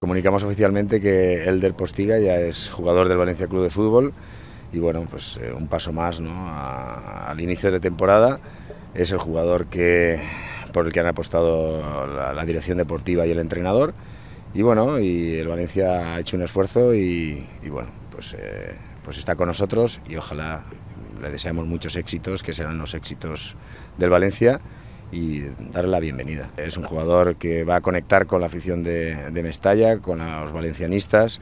Comunicamos oficialmente que Elder Postiga ya es jugador del Valencia Club de Fútbol y bueno, pues eh, un paso más al inicio de temporada. Es el jugador que, por el que han apostado la, dirección deportiva y el entrenador. Y bueno, y el Valencia ha hecho un esfuerzo y, bueno, pues, eh, pues está con nosotros y ojalá le deseamos muchos éxitos, que serán los éxitos del Valencia y darle la bienvenida. Es un jugador que va a conectar con la afición de, Mestalla, con los valencianistas.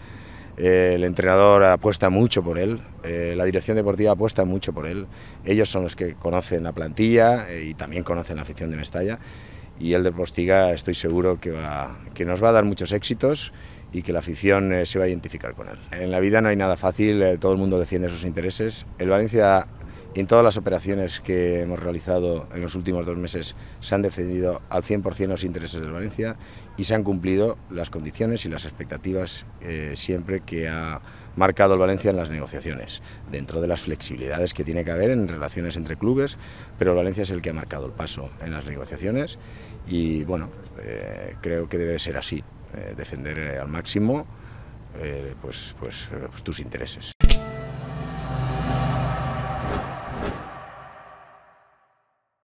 Eh, el entrenador apuesta mucho por él, eh, la dirección deportiva apuesta mucho por él. Ellos son los que conocen la plantilla eh, y también conocen la afición de Mestalla. Y el de Postiga estoy seguro que, va, que nos va a dar muchos éxitos y que la afición se va a identificar con él. En la vida no hay nada fácil, todo el mundo defiende sus intereses. El Valencia en todas las operaciones que hemos realizado en los últimos dos meses se han defendido al 100% los intereses del Valencia y se han cumplido las condiciones y las expectativas eh, siempre que ha marcado el Valencia en las negociaciones, dentro de las flexibilidades que tiene que haber en relaciones entre clubes, pero el Valencia es el que ha marcado el paso en las negociaciones y bueno, eh, creo que debe ser así, eh, defender al máximo pues, pues, pues tus intereses.